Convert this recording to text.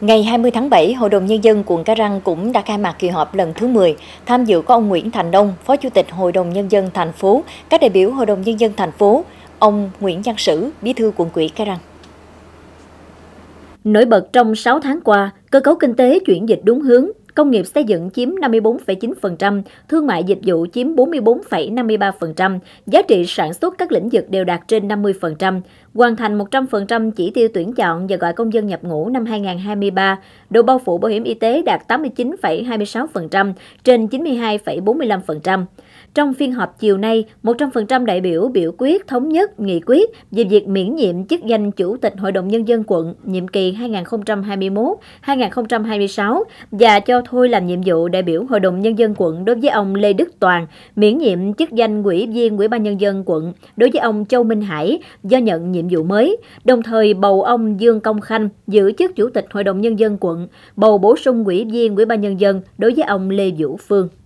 Ngày 20 tháng 7, Hội đồng Nhân dân quận Cái Răng cũng đã khai mạc kỳ họp lần thứ 10. Tham dự có ông Nguyễn Thành Đông, Phó Chủ tịch Hội đồng Nhân dân thành phố, các đại biểu Hội đồng Nhân dân thành phố, ông Nguyễn Văn Sử, Bí thư quận ủy Cái Răng. Nổi bật trong 6 tháng qua, cơ cấu kinh tế chuyển dịch đúng hướng, công nghiệp xây dựng chiếm 54,9%, thương mại dịch vụ chiếm 44,53%, giá trị sản xuất các lĩnh vực đều đạt trên 50%, hoàn thành 100% chỉ tiêu tuyển chọn và gọi công dân nhập ngũ năm 2023, độ bao phủ bảo hiểm y tế đạt 89,26% trên 92,45%. Trong phiên họp chiều nay, 100% đại biểu biểu quyết thống nhất nghị quyết về việc miễn nhiệm chức danh Chủ tịch Hội đồng Nhân dân quận nhiệm kỳ 2021-2026 và cho cho thôi làm nhiệm vụ đại biểu Hội đồng Nhân dân quận đối với ông Lê Đức Toàn, miễn nhiệm chức danh ủy viên Ủy ban Nhân dân quận đối với ông Châu Minh Hải do nhận nhiệm vụ mới, đồng thời bầu ông Dương Công Khanh giữ chức Chủ tịch Hội đồng Nhân dân quận, bầu bổ sung ủy viên Ủy ban Nhân dân đối với ông Lê Vũ Phương.